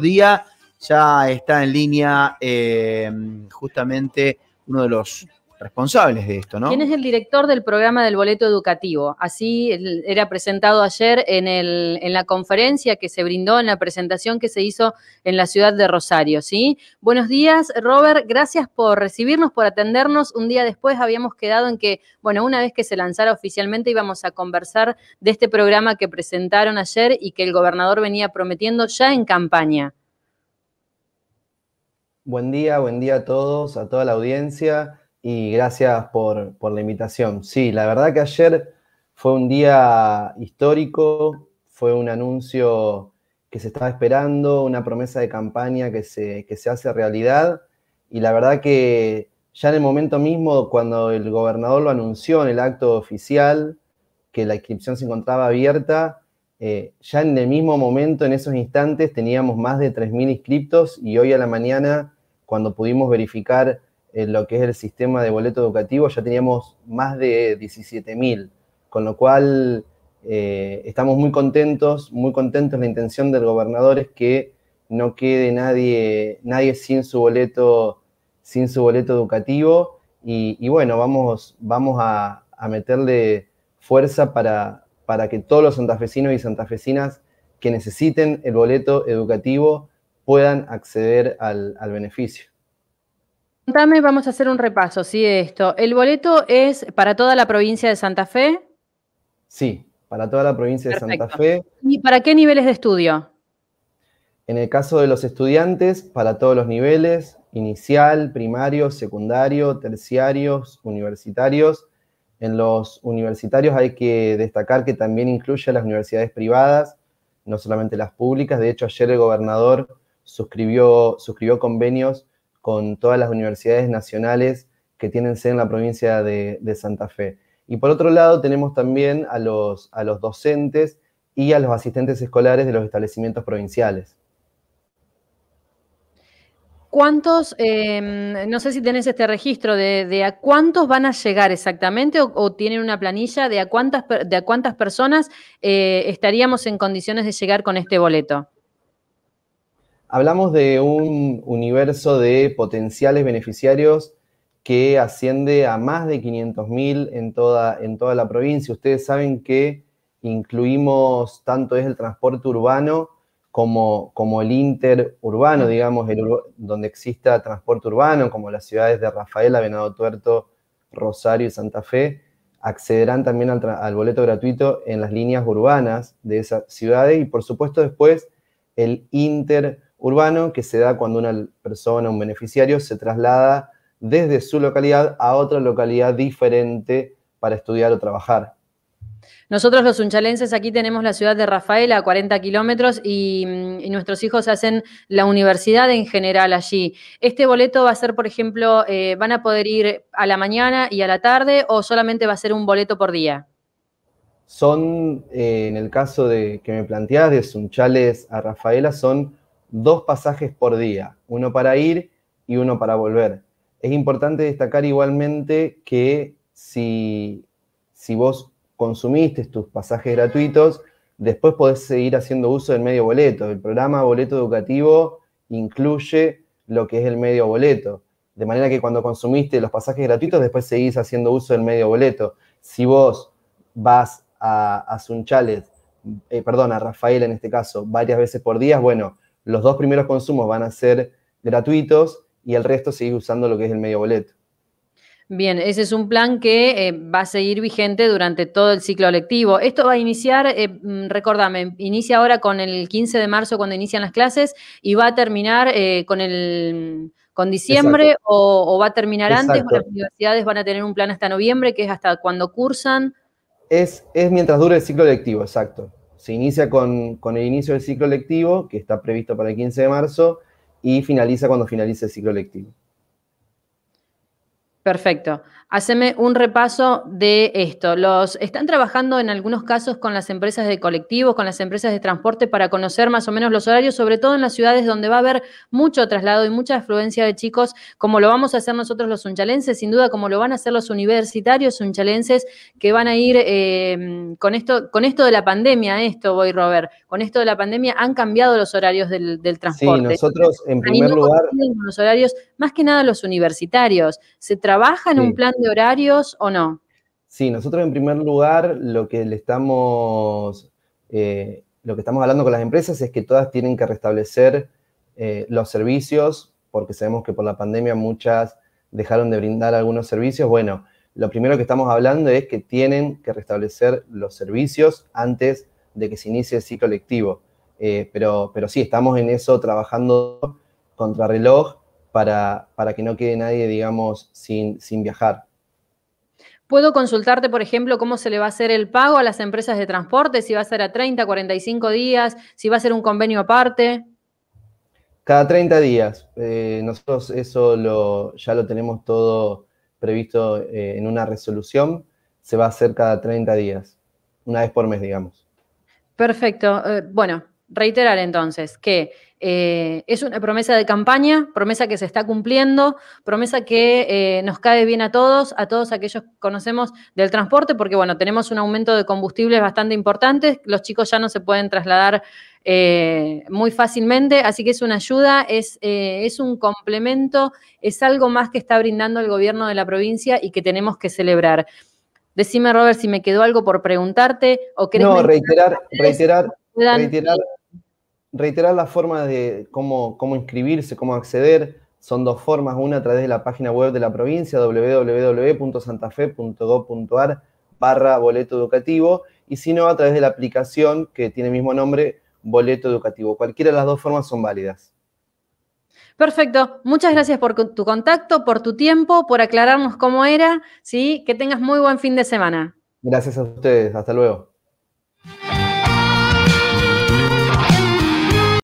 día. Ya está en línea eh, justamente uno de los responsables de esto, ¿no? ¿Quién es el director del programa del boleto educativo? Así era presentado ayer en, la conferencia que se brindó, en la presentación que se hizo en la ciudad de Rosario, ¿sí? Buenos días, Robert, gracias por recibirnos, por atendernos. Un día después habíamos quedado en que, bueno, una vez que se lanzara oficialmente íbamos a conversar de este programa que presentaron ayer y que el gobernador venía prometiendo ya en campaña. Buen día, buen día a todos, a toda la audiencia y gracias por, la invitación. Sí, la verdad que ayer fue un día histórico, fue un anuncio que se estaba esperando, una promesa de campaña que se, que se hace realidad y la verdad que ya en el momento mismo cuando el gobernador lo anunció en el acto oficial, que la inscripción se encontraba abierta, eh, ya en el mismo momento, en esos instantes, teníamos más de 3.000 inscriptos y hoy a la mañana, cuando pudimos verificar en lo que es el sistema de boleto educativo, ya teníamos más de 17.000, con lo cual eh, estamos muy contentos, muy contentos. La intención del gobernador es que no quede nadie, nadie sin su boleto, sin su boleto educativo. Y, bueno, vamos, vamos a, meterle fuerza para, que todos los santafesinos y santafesinas que necesiten el boleto educativo puedan acceder al beneficio. Contame, vamos a hacer un repaso, sí, esto. ¿El boleto es para toda la provincia de Santa Fe? Sí, para toda la provincia de Santa Fe. ¿Y para qué niveles de estudio? En el caso de los estudiantes, para todos los niveles, inicial, primario, secundario, terciarios, universitarios. En los universitarios hay que destacar que también incluye a las universidades privadas, no solamente las públicas. De hecho, ayer el gobernador suscribió, suscribió convenios con todas las universidades nacionales que tienen sede en la provincia de, Santa Fe. Y por otro lado, tenemos también a los, a los docentes y a los asistentes escolares de los establecimientos provinciales. ¿Cuántos, em, no sé si tenés este registro de, a cuántos van a llegar exactamente o, tienen una planilla de a cuántas, de cuántas personas eh, estaríamos en condiciones de llegar con este boleto? hablamos de un universo de potenciales beneficiarios que asciende a más de 500.000 en toda, en toda la provincia. Ustedes saben que incluimos tanto es el transporte urbano como, como el interurbano, digamos, donde exista transporte urbano, como las ciudades de Rafaela, Venado Tuerto, Rosario y Santa Fe, accederán también al, al boleto gratuito en las líneas urbanas de esas ciudades y por supuesto después el inter urbano que se da cuando una persona, un beneficiario, se traslada desde su localidad a otra localidad diferente para estudiar o trabajar. Nosotros los unchalenses aquí tenemos la ciudad de Rafaela a 40 kilómetros mm, y, nuestros hijos hacen la universidad en general allí. ¿Este boleto va a ser, por ejemplo, eh, van a poder ir a la mañana y a la tarde o solamente va a ser un boleto por día? Son, eh, en el caso de que me planteas, de Sunchales a Rafaela, son dos pasajes por día, uno para ir y uno para volver. Es importante destacar igualmente que si, vos consumiste tus pasajes gratuitos, después podés seguir haciendo uso del medio boleto. El programa Boleto Educativo incluye lo que es el medio boleto. De manera que cuando consumiste los pasajes gratuitos, después seguís haciendo uso del medio boleto. Si vos vas a, a Sunchales, eh, perdón, a Rafael en este caso, varias veces por día, bueno, los dos primeros consumos van a ser gratuitos y el resto sigue usando lo que es el medio boleto. Bien, ese es un plan que eh, va a seguir vigente durante todo el ciclo lectivo. Esto va a iniciar, eh, mm, recordame, inicia ahora con el 15 de marzo cuando inician las clases y va a terminar eh, con el con diciembre o, va a terminar antes las universidades van a tener un plan hasta noviembre que es hasta cuando cursan. Es, es mientras dure el ciclo lectivo, exacto se inicia con, el inicio del ciclo lectivo, que está previsto para el 15 de marzo, y finaliza cuando finalice el ciclo lectivo. Perfecto. Haceme un repaso de esto. Los están trabajando en algunos casos con las empresas de colectivos, con las empresas de transporte para conocer más o menos los horarios, sobre todo en las ciudades donde va a haber mucho traslado y mucha afluencia de chicos, como lo vamos a hacer nosotros los unchalenses, sin duda como lo van a hacer los universitarios unchalenses que van a ir em, con esto, con esto de la pandemia, esto voy Robert, con esto de la pandemia han cambiado los horarios del, del transporte. Sí, nosotros en primer lugar los horarios, más que nada los universitarios. Se ¿Trabajan un plan de horarios o no? Sí, nosotros en primer lugar lo que le estamos, eh, lo que estamos hablando con las empresas es que todas tienen que restablecer eh, los servicios, porque sabemos que por la pandemia muchas dejaron de brindar algunos servicios. Bueno, lo primero que estamos hablando es que tienen que restablecer los servicios antes de que se inicie el ciclo lectivo. Eh, pero, pero sí, estamos en eso trabajando contra contrarreloj para, que no quede nadie, digamos, sin, sin viajar. ¿Puedo consultarte, por ejemplo, cómo se le va a hacer el pago a las empresas de transporte? Si va a ser a 30, 45 días, si va a ser un convenio aparte. Cada 30 días. Eh, nosotros eso lo, ya lo tenemos todo previsto eh, en una resolución. Se va a hacer cada 30 días, una vez por mes, digamos. Perfecto. Eh, bueno, reiterar entonces que eh, es una promesa de campaña, promesa que se está cumpliendo, promesa que eh, nos cae bien a todos, a todos aquellos que conocemos del transporte, porque bueno, tenemos un aumento de combustibles bastante importante, los chicos ya no se pueden trasladar eh, muy fácilmente, así que es una ayuda, es, es un complemento, es algo más que está brindando el gobierno de la provincia y que tenemos que celebrar. Decime, Robert, si me quedó algo por preguntarte o querés No, reiterar, reiterar, reiterar, reiterar la forma de cómo, cómo inscribirse, cómo acceder. Son dos formas, una a través de la página web de la provincia, www.santafe.gov.ar barra boleto educativo, y si no, a través de la aplicación que tiene el mismo nombre, boleto educativo. Cualquiera de las dos formas son válidas. Perfecto, muchas gracias por tu contacto, por tu tiempo, por aclararnos cómo era, ¿sí? Que tengas muy buen fin de semana. Gracias a ustedes, hasta luego.